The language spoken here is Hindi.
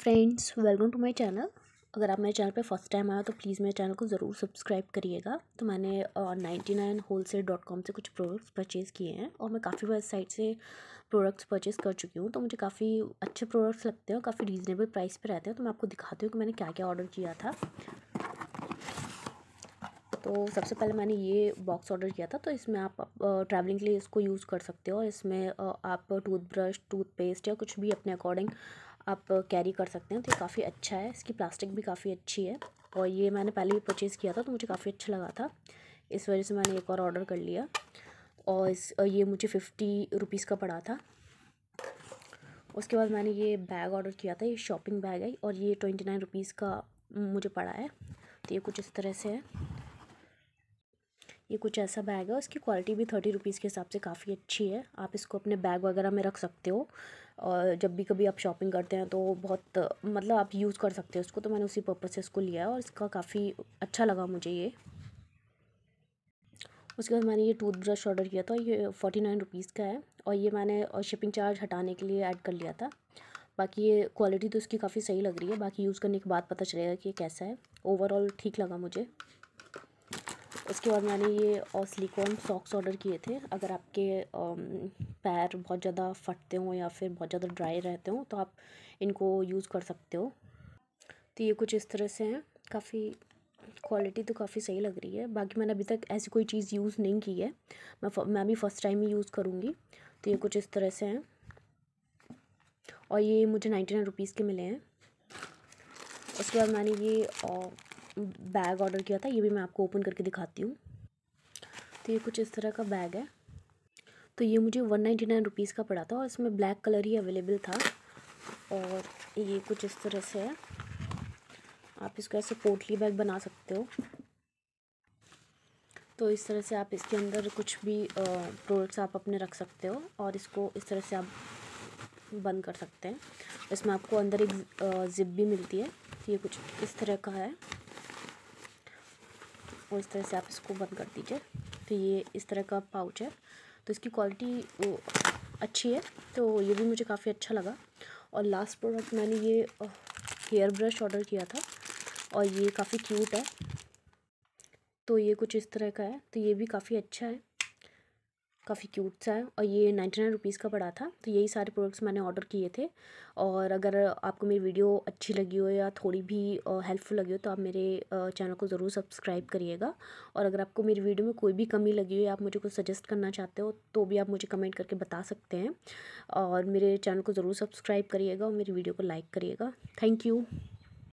friends welcome to my channel अगर आप मेरे चैनल पे फर्स्ट टाइम आया तो प्लीज़ मेरे चैनल को ज़रूर सब्सक्राइब करिएगा तो मैंने ninety nine wholesale dot com से कुछ प्रोडक्ट्स परचेज़ किए हैं और मैं काफ़ी वेबसाइट से प्रोडक्ट्स परचेज़ कर चुकी हूँ तो मुझे काफ़ी अच्छे प्रोडक्ट्स लगते हैं और काफ़ी रीज़नेबल प्राइस पर रहते हैं तो मैं आपको दिखाती हूँ कि मैंने क्या क्या ऑर्डर किया था तो सबसे पहले मैंने ये बॉक्स ऑर्डर किया था तो इसमें आप ट्रैवलिंग के लिए इसको यूज़ कर सकते हो और इसमें आप टूथब्रश टूथपेस्ट या कुछ भी अपने अकॉर्डिंग आप कैरी कर सकते हैं तो ये काफ़ी अच्छा है इसकी प्लास्टिक भी काफ़ी अच्छी है और ये मैंने पहले भी परचेज़ किया था तो मुझे काफ़ी अच्छा लगा था इस वजह से मैंने एक और ऑर्डर कर लिया और इस और ये मुझे फ़िफ्टी रुपीज़ का पड़ा था उसके बाद मैंने ये बैग ऑर्डर किया था ये शॉपिंग बैग है और ये ट्वेंटी नाइन रुपीज़ का मुझे पड़ा है तो ये कुछ इस तरह से है ये कुछ ऐसा बैग है उसकी क्वालिटी भी थर्टी रुपीज़ के हिसाब से काफ़ी अच्छी है आप इसको अपने बैग वगैरह में रख सकते हो और जब भी कभी आप शॉपिंग करते हैं तो बहुत मतलब आप यूज़ कर सकते हो उसको तो मैंने उसी पर्पज़ से इसको लिया है और इसका काफ़ी अच्छा लगा मुझे ये उसके बाद मैंने ये टूथब्रश ऑर्डर किया था ये फोर्टी नाइन रुपीज़ का है और ये मैंने और शिपिंग चार्ज हटाने के लिए ऐड कर लिया था बाकी ये क्वालिटी तो इसकी काफ़ी सही लग रही है बाकी यूज़ करने के बाद पता चलेगा कि ये कैसा है ओवरऑल ठीक लगा मुझे उसके बाद मैंने ये सिलिकॉन सॉक्स ऑर्डर किए थे अगर आपके पैर बहुत ज़्यादा फटते हों या फिर बहुत ज़्यादा ड्राई रहते हों तो आप इनको यूज़ कर सकते हो तो ये कुछ इस तरह से हैं काफ़ी क्वालिटी तो काफ़ी सही लग रही है बाकी मैंने अभी तक ऐसी कोई चीज़ यूज़ नहीं की है मैं मैं भी फ़र्स्ट टाइम ही यूज़ करूँगी तो ये कुछ इस तरह से हैं और ये मुझे नाइन्टी नाइन रुपीज़ के मिले हैं उसके बाद मैंने ये बैग ऑर्डर किया था ये भी मैं आपको ओपन करके दिखाती हूँ तो ये कुछ इस तरह का बैग है तो ये मुझे वन नाइन्टी नाइन रुपीज़ का पड़ा था और इसमें ब्लैक कलर ही अवेलेबल था और ये कुछ इस तरह से है आप इसको ऐसे पोटली बैग बना सकते हो तो इस तरह से आप इसके अंदर कुछ भी प्रोडक्ट्स आप अपने रख सकते हो और इसको इस तरह से आप बंद कर सकते हैं इसमें आपको अंदर एक ज़िप भी मिलती है ये कुछ इस तरह का है को इस तरह से आप इसको बंद कर दीजिए तो ये इस तरह का पाउच है तो इसकी क्वालिटी वो अच्छी है तो ये भी मुझे काफ़ी अच्छा लगा और लास्ट प्रोडक्ट मैंने ये हेयर ब्रश ऑर्डर किया था और ये काफ़ी क्यूट है तो ये कुछ इस तरह का है तो ये भी काफ़ी अच्छा है काफ़ी क्यूट सा है और ये नाइन्टी नाइन रुपीज़ का पड़ा था तो यही सारे प्रोडक्ट्स मैंने ऑर्डर किए थे और अगर आपको मेरी वीडियो अच्छी लगी हो या थोड़ी भी हेल्पफुल लगी हो तो आप मेरे चैनल को ज़रूर सब्सक्राइब करिएगा और अगर आपको मेरी वीडियो में कोई भी कमी लगी हो या आप मुझे कुछ सजेस्ट करना चाहते हो तो भी आप मुझे कमेंट करके बता सकते हैं और मेरे चैनल को ज़रूर सब्सक्राइब करिएगा और मेरी वीडियो को लाइक करिएगा थैंक यू